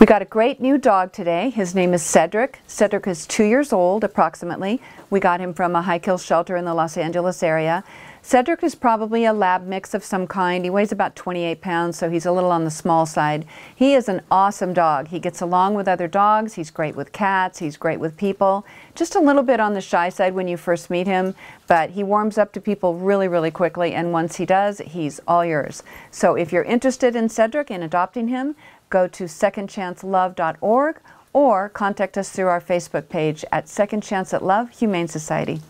We got a great new dog today. His name is Cedric. Cedric is two years old approximately. We got him from a high kill shelter in the Los Angeles area. Cedric is probably a lab mix of some kind. He weighs about 28 pounds, so he's a little on the small side. He is an awesome dog. He gets along with other dogs. He's great with cats. He's great with people. Just a little bit on the shy side when you first meet him, but he warms up to people really, really quickly, and once he does, he's all yours. So if you're interested in Cedric and adopting him, Go to secondchancelove.org or contact us through our Facebook page at Second Chance at Love Humane Society.